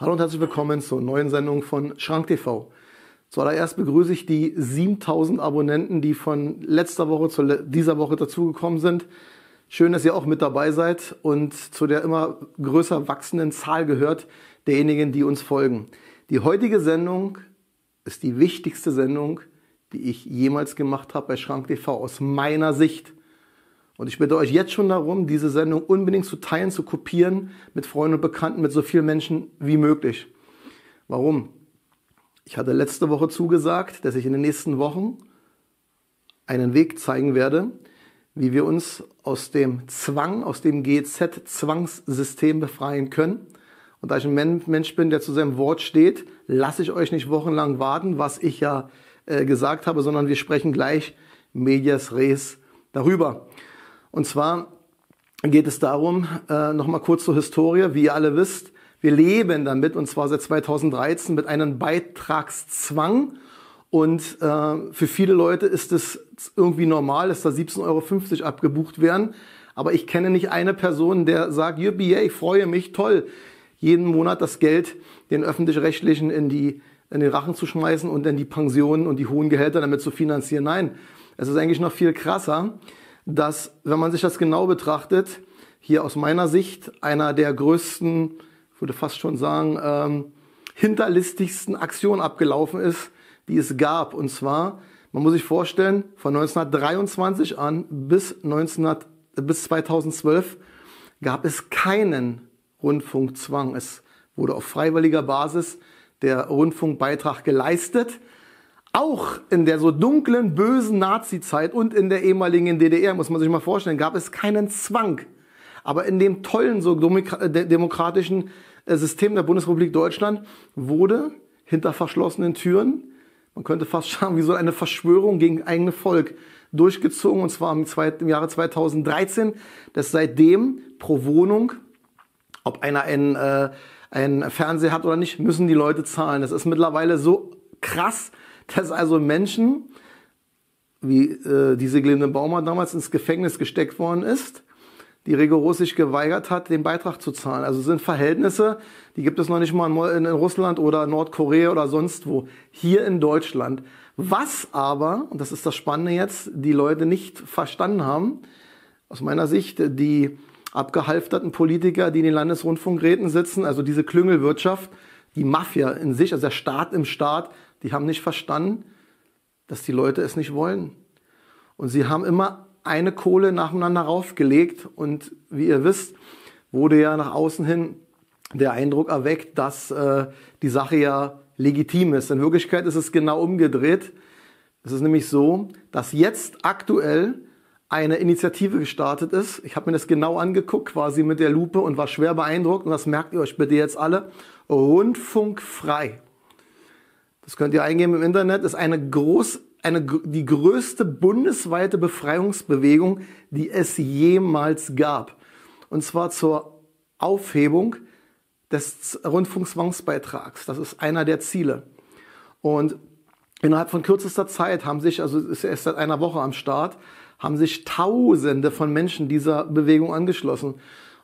Hallo und herzlich willkommen zur neuen Sendung von Schrank TV. Zuallererst begrüße ich die 7000 Abonnenten, die von letzter Woche zu dieser Woche dazugekommen sind. Schön, dass ihr auch mit dabei seid und zu der immer größer wachsenden Zahl gehört derjenigen, die uns folgen. Die heutige Sendung ist die wichtigste Sendung, die ich jemals gemacht habe bei Schrank TV aus meiner Sicht. Und ich bitte euch jetzt schon darum, diese Sendung unbedingt zu teilen, zu kopieren mit Freunden und Bekannten, mit so vielen Menschen wie möglich. Warum? Ich hatte letzte Woche zugesagt, dass ich in den nächsten Wochen einen Weg zeigen werde, wie wir uns aus dem Zwang, aus dem GZ-Zwangssystem befreien können und da ich ein Mensch bin, der zu seinem Wort steht, lasse ich euch nicht wochenlang warten, was ich ja äh, gesagt habe, sondern wir sprechen gleich medias res darüber. Und zwar geht es darum, äh, nochmal kurz zur Historie. Wie ihr alle wisst, wir leben damit, und zwar seit 2013, mit einem Beitragszwang. Und äh, für viele Leute ist es irgendwie normal, dass da 17,50 Euro abgebucht werden. Aber ich kenne nicht eine Person, der sagt, Yippie, ich freue mich, toll jeden Monat das Geld den öffentlich-rechtlichen in, die, in den Rachen zu schmeißen und dann die Pensionen und die hohen Gehälter damit zu finanzieren. Nein, es ist eigentlich noch viel krasser, dass, wenn man sich das genau betrachtet, hier aus meiner Sicht einer der größten, würde fast schon sagen, ähm, hinterlistigsten Aktionen abgelaufen ist, die es gab. Und zwar, man muss sich vorstellen, von 1923 an bis, 19, äh, bis 2012 gab es keinen Rundfunkzwang. Es wurde auf freiwilliger Basis der Rundfunkbeitrag geleistet. Auch in der so dunklen, bösen Nazi-Zeit und in der ehemaligen DDR, muss man sich mal vorstellen, gab es keinen Zwang. Aber in dem tollen, so äh, demokratischen äh, System der Bundesrepublik Deutschland wurde hinter verschlossenen Türen, man könnte fast sagen, wie so eine Verschwörung gegen eigene Volk durchgezogen, und zwar im, Jahre 2013, dass seitdem pro Wohnung ob einer einen, äh, einen Fernseher hat oder nicht, müssen die Leute zahlen. Das ist mittlerweile so krass, dass also Menschen, wie äh, diese Glinde Baumer damals ins Gefängnis gesteckt worden ist, die rigoros sich geweigert hat, den Beitrag zu zahlen. Also sind Verhältnisse, die gibt es noch nicht mal in Russland oder Nordkorea oder sonst wo, hier in Deutschland. Was aber, und das ist das Spannende jetzt, die Leute nicht verstanden haben, aus meiner Sicht, die abgehalfterten Politiker, die in den Landesrundfunkräten sitzen. Also diese Klüngelwirtschaft, die Mafia in sich, also der Staat im Staat, die haben nicht verstanden, dass die Leute es nicht wollen. Und sie haben immer eine Kohle nacheinander raufgelegt. Und wie ihr wisst, wurde ja nach außen hin der Eindruck erweckt, dass äh, die Sache ja legitim ist. In Wirklichkeit ist es genau umgedreht. Es ist nämlich so, dass jetzt aktuell eine Initiative gestartet ist. Ich habe mir das genau angeguckt, quasi mit der Lupe und war schwer beeindruckt. Und das merkt ihr euch bitte jetzt alle. Rundfunkfrei. Das könnt ihr eingeben im Internet. Das ist eine groß, eine, die größte bundesweite Befreiungsbewegung, die es jemals gab. Und zwar zur Aufhebung des Rundfunkzwangsbeitrags. Das ist einer der Ziele. Und innerhalb von kürzester Zeit haben sich, also ist erst seit einer Woche am Start, haben sich Tausende von Menschen dieser Bewegung angeschlossen.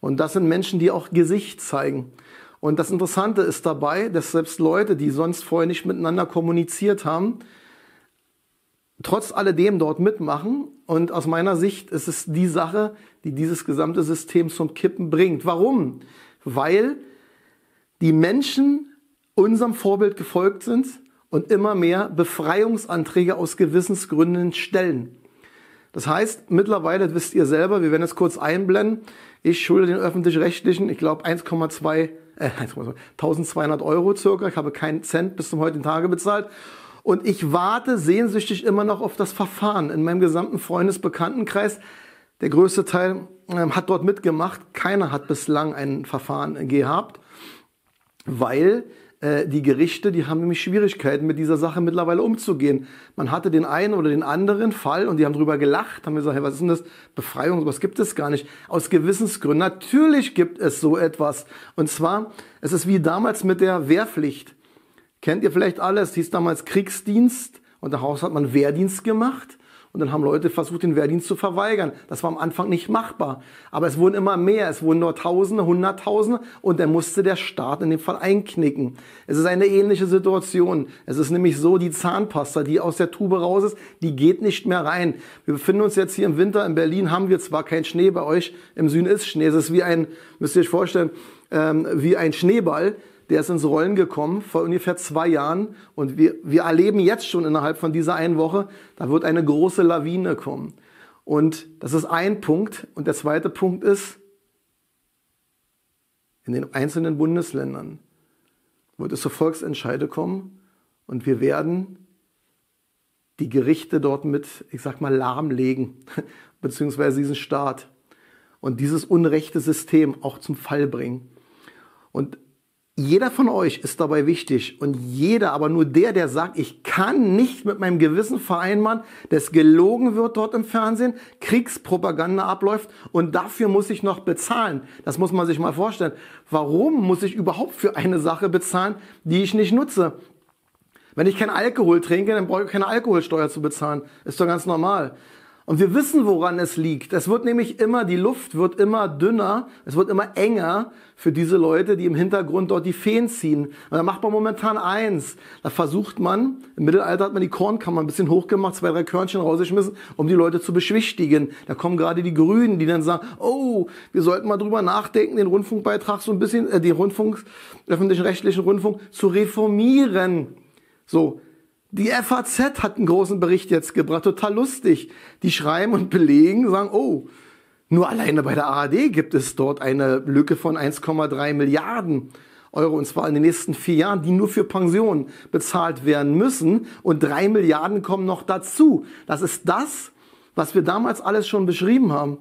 Und das sind Menschen, die auch Gesicht zeigen. Und das Interessante ist dabei, dass selbst Leute, die sonst vorher nicht miteinander kommuniziert haben, trotz alledem dort mitmachen. Und aus meiner Sicht ist es die Sache, die dieses gesamte System zum Kippen bringt. Warum? Weil die Menschen unserem Vorbild gefolgt sind und immer mehr Befreiungsanträge aus Gewissensgründen stellen. Das heißt, mittlerweile wisst ihr selber, wir werden es kurz einblenden, ich schulde den Öffentlich-Rechtlichen, ich glaube, 1,2, äh, 1200 Euro circa. Ich habe keinen Cent bis zum heutigen Tage bezahlt. Und ich warte sehnsüchtig immer noch auf das Verfahren in meinem gesamten Freundesbekanntenkreis. Der größte Teil ähm, hat dort mitgemacht. Keiner hat bislang ein Verfahren gehabt weil äh, die Gerichte, die haben nämlich Schwierigkeiten mit dieser Sache mittlerweile umzugehen. Man hatte den einen oder den anderen Fall und die haben drüber gelacht, haben gesagt, hey, was ist denn das? Befreiung, was gibt es gar nicht. Aus Gewissensgründen, natürlich gibt es so etwas. Und zwar, es ist wie damals mit der Wehrpflicht. Kennt ihr vielleicht alles? Hieß damals Kriegsdienst und daraus hat man Wehrdienst gemacht. Und dann haben Leute versucht, den Wehrdienst zu verweigern. Das war am Anfang nicht machbar. Aber es wurden immer mehr. Es wurden nur Tausende, Hunderttausende. Und dann musste der Staat in dem Fall einknicken. Es ist eine ähnliche Situation. Es ist nämlich so, die Zahnpasta, die aus der Tube raus ist, die geht nicht mehr rein. Wir befinden uns jetzt hier im Winter. In Berlin haben wir zwar keinen Schnee bei euch. Im Süden ist Schnee. Es ist wie ein, müsst ihr euch vorstellen, ähm, wie ein Schneeball der ist ins Rollen gekommen vor ungefähr zwei Jahren und wir, wir erleben jetzt schon innerhalb von dieser einen Woche, da wird eine große Lawine kommen. Und das ist ein Punkt. Und der zweite Punkt ist, in den einzelnen Bundesländern wird es zu Volksentscheide kommen und wir werden die Gerichte dort mit, ich sag mal, lahmlegen, beziehungsweise diesen Staat und dieses unrechte System auch zum Fall bringen. Und jeder von euch ist dabei wichtig und jeder, aber nur der, der sagt, ich kann nicht mit meinem Gewissen vereinbaren, dass gelogen wird dort im Fernsehen, Kriegspropaganda abläuft und dafür muss ich noch bezahlen. Das muss man sich mal vorstellen. Warum muss ich überhaupt für eine Sache bezahlen, die ich nicht nutze? Wenn ich keinen Alkohol trinke, dann brauche ich keine Alkoholsteuer zu bezahlen. Ist doch ganz normal. Und wir wissen, woran es liegt. Es wird nämlich immer, die Luft wird immer dünner, es wird immer enger für diese Leute, die im Hintergrund dort die Feen ziehen. Und da macht man momentan eins. Da versucht man, im Mittelalter hat man die Kornkammer ein bisschen hochgemacht, zwei, drei Körnchen rausgeschmissen, um die Leute zu beschwichtigen. Da kommen gerade die Grünen, die dann sagen, oh, wir sollten mal drüber nachdenken, den Rundfunkbeitrag so ein bisschen, äh, den Rundfunk, öffentlich-rechtlichen Rundfunk zu reformieren. So, die FAZ hat einen großen Bericht jetzt gebracht, total lustig. Die schreiben und belegen, sagen, oh, nur alleine bei der ARD gibt es dort eine Lücke von 1,3 Milliarden Euro, und zwar in den nächsten vier Jahren, die nur für Pensionen bezahlt werden müssen. Und drei Milliarden kommen noch dazu. Das ist das, was wir damals alles schon beschrieben haben.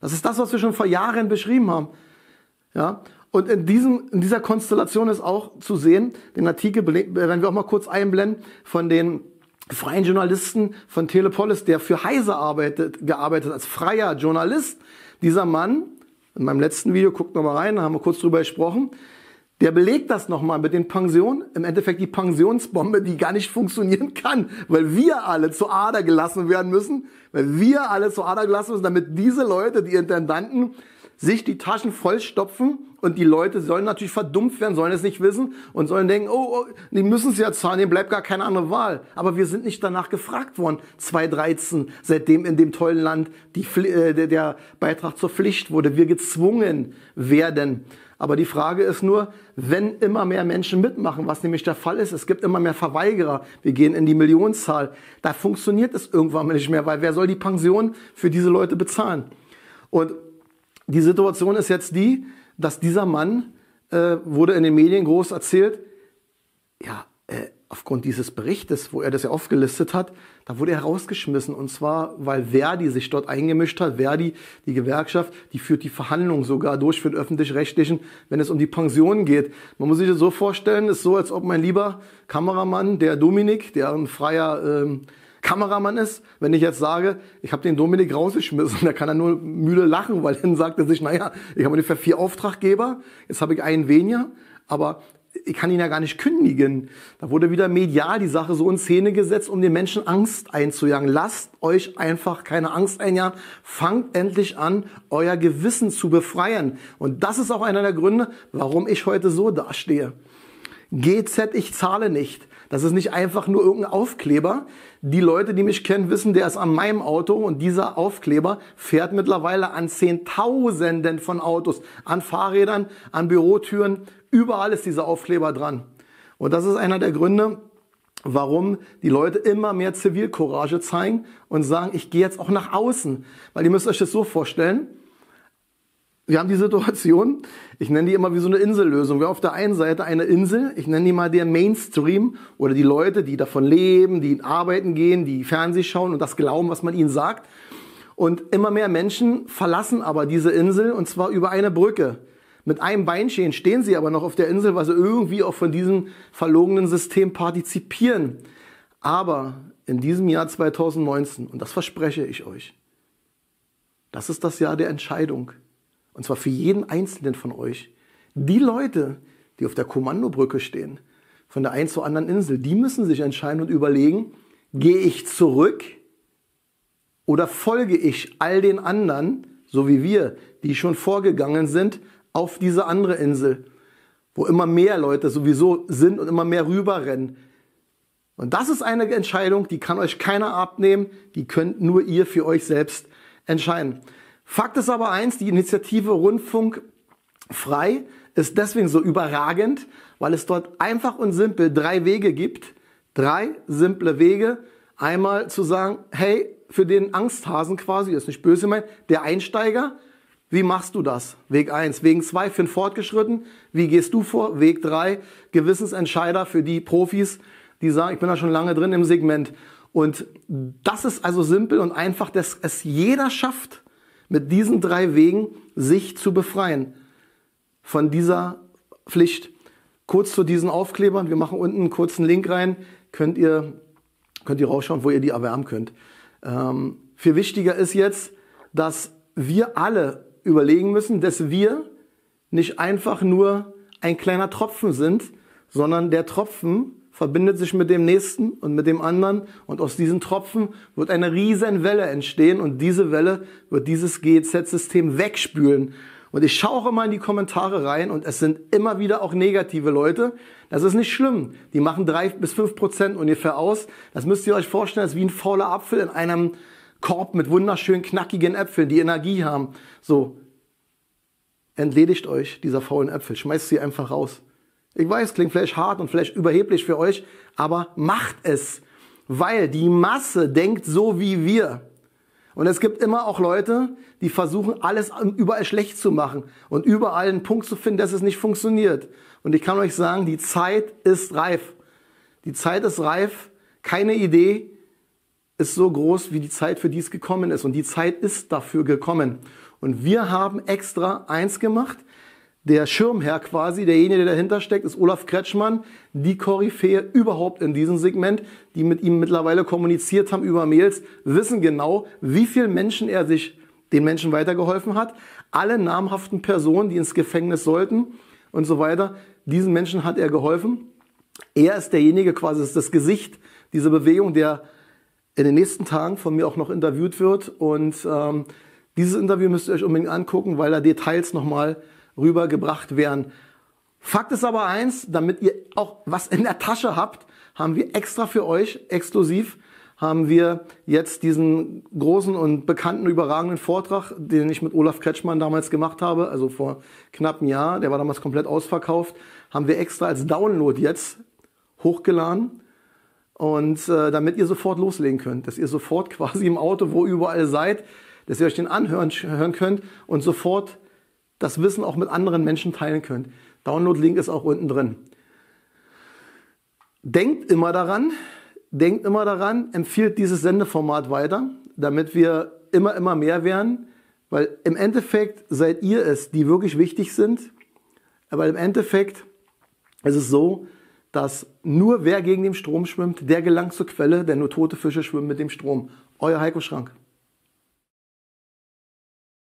Das ist das, was wir schon vor Jahren beschrieben haben. Ja? Und in, diesem, in dieser Konstellation ist auch zu sehen, den Artikel, äh, wenn wir auch mal kurz einblenden, von den freien Journalisten von Telepolis, der für Heise arbeitet, gearbeitet als freier Journalist. Dieser Mann, in meinem letzten Video, guckt nochmal rein, da haben wir kurz drüber gesprochen, der belegt das nochmal mit den Pensionen, im Endeffekt die Pensionsbombe, die gar nicht funktionieren kann, weil wir alle zur Ader gelassen werden müssen, weil wir alle zur Ader gelassen müssen, damit diese Leute, die Intendanten, sich die Taschen vollstopfen und die Leute sollen natürlich verdumpft werden, sollen es nicht wissen und sollen denken, oh, oh die müssen es ja zahlen, denen bleibt gar keine andere Wahl. Aber wir sind nicht danach gefragt worden, 2013, seitdem in dem tollen Land die, äh, der, der Beitrag zur Pflicht wurde, wir gezwungen werden. Aber die Frage ist nur, wenn immer mehr Menschen mitmachen, was nämlich der Fall ist, es gibt immer mehr Verweigerer, wir gehen in die Millionenzahl, da funktioniert es irgendwann nicht mehr, weil wer soll die Pension für diese Leute bezahlen? Und die Situation ist jetzt die, dass dieser Mann, äh, wurde in den Medien groß erzählt, ja, äh, aufgrund dieses Berichtes, wo er das ja aufgelistet hat, da wurde er rausgeschmissen. Und zwar, weil Verdi sich dort eingemischt hat. Verdi, die Gewerkschaft, die führt die Verhandlungen sogar durch für den öffentlich-rechtlichen, wenn es um die Pensionen geht. Man muss sich das so vorstellen, ist so, als ob mein lieber Kameramann, der Dominik, der ein freier ähm, Kameramann ist. Wenn ich jetzt sage, ich habe den Dominik rausgeschmissen, da kann er nur müde lachen, weil dann sagt er sich, naja, ich habe ungefähr vier Auftraggeber, jetzt habe ich einen weniger, aber ich kann ihn ja gar nicht kündigen. Da wurde wieder medial die Sache so in Szene gesetzt, um den Menschen Angst einzujagen. Lasst euch einfach keine Angst einjagen. Fangt endlich an, euer Gewissen zu befreien. Und das ist auch einer der Gründe, warum ich heute so dastehe. GZ, ich zahle nicht. Das ist nicht einfach nur irgendein Aufkleber. Die Leute, die mich kennen, wissen, der ist an meinem Auto und dieser Aufkleber fährt mittlerweile an Zehntausenden von Autos, an Fahrrädern, an Bürotüren. Überall ist dieser Aufkleber dran. Und das ist einer der Gründe, warum die Leute immer mehr Zivilcourage zeigen und sagen, ich gehe jetzt auch nach außen. Weil ihr müsst euch das so vorstellen, wir haben die Situation, ich nenne die immer wie so eine Insellösung. Wir haben auf der einen Seite eine Insel, ich nenne die mal der Mainstream oder die Leute, die davon leben, die in arbeiten gehen, die Fernseh schauen und das glauben, was man ihnen sagt. Und immer mehr Menschen verlassen aber diese Insel und zwar über eine Brücke. Mit einem Beinchen stehen sie aber noch auf der Insel, weil sie irgendwie auch von diesem verlogenen System partizipieren. Aber in diesem Jahr 2019, und das verspreche ich euch, das ist das Jahr der Entscheidung und zwar für jeden Einzelnen von euch, die Leute, die auf der Kommandobrücke stehen, von der einen zur anderen Insel, die müssen sich entscheiden und überlegen, gehe ich zurück oder folge ich all den anderen, so wie wir, die schon vorgegangen sind, auf diese andere Insel, wo immer mehr Leute sowieso sind und immer mehr rüberrennen. Und das ist eine Entscheidung, die kann euch keiner abnehmen, die könnt nur ihr für euch selbst entscheiden. Fakt ist aber eins, die Initiative Rundfunk frei ist deswegen so überragend, weil es dort einfach und simpel drei Wege gibt. Drei simple Wege. Einmal zu sagen, hey, für den Angsthasen quasi, das ist nicht böse gemeint, der Einsteiger, wie machst du das? Weg 1. Weg 2 für den Fortgeschritten, Wie gehst du vor? Weg 3. Gewissensentscheider für die Profis, die sagen, ich bin da schon lange drin im Segment. Und das ist also simpel und einfach, dass es jeder schafft mit diesen drei Wegen sich zu befreien von dieser Pflicht. Kurz zu diesen Aufklebern, wir machen unten einen kurzen Link rein, könnt ihr, könnt ihr rausschauen, wo ihr die erwärmen könnt. Ähm, viel wichtiger ist jetzt, dass wir alle überlegen müssen, dass wir nicht einfach nur ein kleiner Tropfen sind, sondern der Tropfen verbindet sich mit dem nächsten und mit dem anderen und aus diesen Tropfen wird eine riesen Welle entstehen und diese Welle wird dieses GEZ-System wegspülen. Und ich schaue auch immer in die Kommentare rein und es sind immer wieder auch negative Leute. Das ist nicht schlimm. Die machen drei bis fünf Prozent ungefähr aus. Das müsst ihr euch vorstellen, das ist wie ein fauler Apfel in einem Korb mit wunderschönen knackigen Äpfeln, die Energie haben. So. Entledigt euch dieser faulen Äpfel. Schmeißt sie einfach raus. Ich weiß, klingt vielleicht hart und vielleicht überheblich für euch, aber macht es, weil die Masse denkt so wie wir. Und es gibt immer auch Leute, die versuchen, alles überall schlecht zu machen und überall einen Punkt zu finden, dass es nicht funktioniert. Und ich kann euch sagen, die Zeit ist reif. Die Zeit ist reif. Keine Idee ist so groß wie die Zeit, für die es gekommen ist. Und die Zeit ist dafür gekommen. Und wir haben extra eins gemacht der Schirmherr quasi, derjenige, der dahinter steckt, ist Olaf Kretschmann, die Koryphäe überhaupt in diesem Segment, die mit ihm mittlerweile kommuniziert haben über Mails, wissen genau, wie viel Menschen er sich den Menschen weitergeholfen hat. Alle namhaften Personen, die ins Gefängnis sollten und so weiter, diesen Menschen hat er geholfen. Er ist derjenige quasi, ist das Gesicht dieser Bewegung, der in den nächsten Tagen von mir auch noch interviewt wird. Und ähm, dieses Interview müsst ihr euch unbedingt angucken, weil da Details nochmal mal rübergebracht werden. Fakt ist aber eins, damit ihr auch was in der Tasche habt, haben wir extra für euch, exklusiv, haben wir jetzt diesen großen und bekannten, überragenden Vortrag, den ich mit Olaf Kretschmann damals gemacht habe, also vor knapp einem Jahr, der war damals komplett ausverkauft, haben wir extra als Download jetzt hochgeladen. Und äh, damit ihr sofort loslegen könnt, dass ihr sofort quasi im Auto, wo überall seid, dass ihr euch den anhören hören könnt und sofort das Wissen auch mit anderen Menschen teilen könnt. Download-Link ist auch unten drin. Denkt immer daran, denkt immer daran, empfiehlt dieses Sendeformat weiter, damit wir immer, immer mehr werden, weil im Endeffekt seid ihr es, die wirklich wichtig sind, aber im Endeffekt ist es so, dass nur wer gegen den Strom schwimmt, der gelangt zur Quelle, denn nur tote Fische schwimmen mit dem Strom. Euer Heiko Schrank.